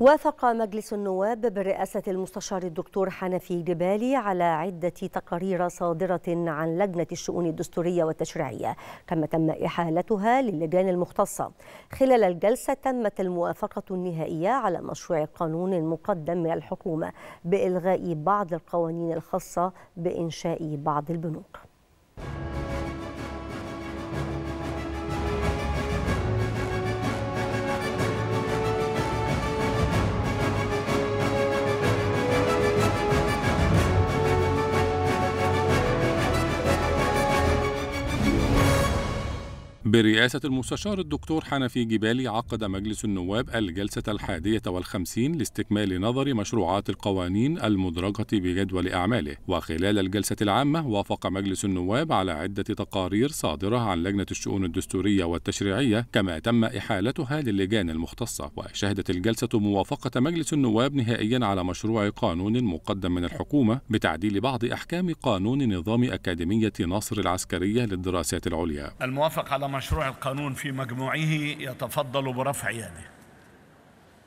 وافق مجلس النواب برئاسة المستشار الدكتور حنفي جبالي على عدة تقارير صادرة عن لجنة الشؤون الدستورية والتشريعية كما تم إحالتها للجان المختصة خلال الجلسة تمت الموافقة النهائية على مشروع قانون مقدم من الحكومة بإلغاء بعض القوانين الخاصة بإنشاء بعض البنوك برئاسة المستشار الدكتور حنفي جبالي عقد مجلس النواب الجلسة الحادية والخمسين لاستكمال نظر مشروعات القوانين المدرجة بجدول أعماله وخلال الجلسة العامة وافق مجلس النواب على عدة تقارير صادرة عن لجنة الشؤون الدستورية والتشريعية كما تم إحالتها للجان المختصة وشهدت الجلسة موافقة مجلس النواب نهائيا على مشروع قانون مقدم من الحكومة بتعديل بعض أحكام قانون نظام أكاديمية نصر العسكرية للدراسات العليا الموافق على مشروع القانون في مجموعه يتفضل برفع يده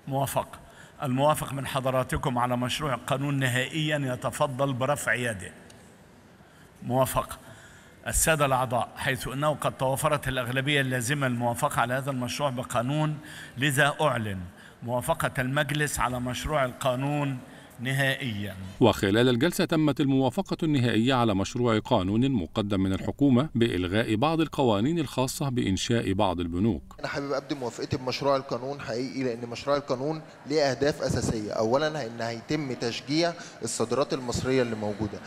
موافق الموافق من حضراتكم على مشروع القانون نهائيا يتفضل برفع يده موافق السادة الأعضاء حيث أنه قد توافرت الأغلبية اللازمة للموافقة على هذا المشروع بقانون لذا أعلن موافقة المجلس على مشروع القانون نهائيا وخلال الجلسة تمت الموافقة النهائية على مشروع قانون مقدم من الحكومة بإلغاء بعض القوانين الخاصة بإنشاء بعض البنوك أنا حابب أبدي موافقتي بمشروع القانون حقيقي لأن مشروع القانون ليه أهداف أساسية أولا إن هيتم تشجيع الصادرات المصرية اللي موجودة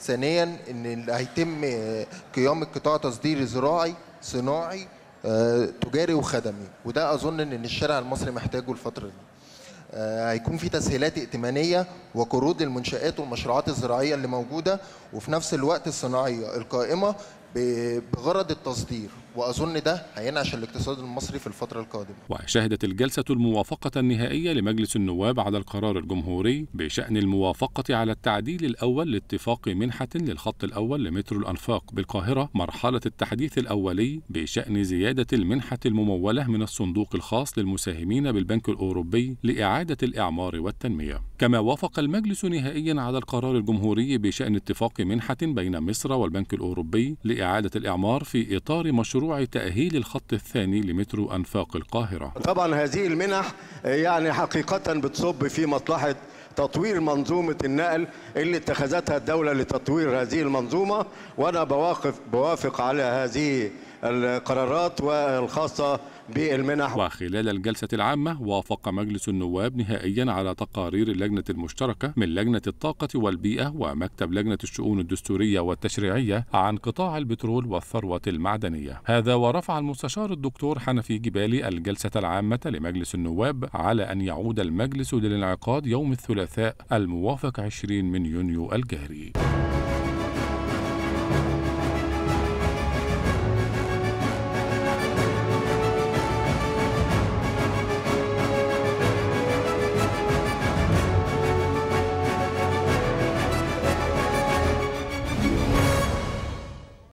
ثانيا ان هيتم آه، قيام القطاع تصدير زراعي صناعي آه، تجاري وخدمي وده اظن ان الشارع المصري محتاجه الفتره دي آه، هيكون في تسهيلات ائتمانيه وقروض للمنشات والمشروعات الزراعيه اللي موجوده وفي نفس الوقت الصناعيه القائمه بغرض التصدير واظن ده هينعش الاقتصاد المصري في الفتره القادمه. وشهدت الجلسه الموافقه النهائيه لمجلس النواب على القرار الجمهوري بشان الموافقه على التعديل الاول لاتفاق منحه للخط الاول لمترو الانفاق بالقاهره مرحله التحديث الاولي بشان زياده المنحه المموله من الصندوق الخاص للمساهمين بالبنك الاوروبي لاعاده الاعمار والتنميه. كما وافق المجلس نهائيا على القرار الجمهوري بشان اتفاق منحه بين مصر والبنك الاوروبي لاعاده الاعمار في اطار مشروع مشروع تأهيل الخط الثاني لمترو أنفاق القاهرة طبعا هذه المنح يعني حقيقة بتصب في مصلحة تطوير منظومة النقل اللي اتخذتها الدولة لتطوير هذه المنظومة وأنا بواقف بوافق على هذه القرارات والخاصة بالمنح وخلال الجلسة العامة وافق مجلس النواب نهائيا على تقارير اللجنة المشتركة من لجنة الطاقة والبيئة ومكتب لجنة الشؤون الدستورية والتشريعية عن قطاع البترول والثروة المعدنية هذا ورفع المستشار الدكتور حنفي جبالي الجلسة العامة لمجلس النواب على أن يعود المجلس للانعقاد يوم الثلاثاء الموافق 20 من يونيو الجاري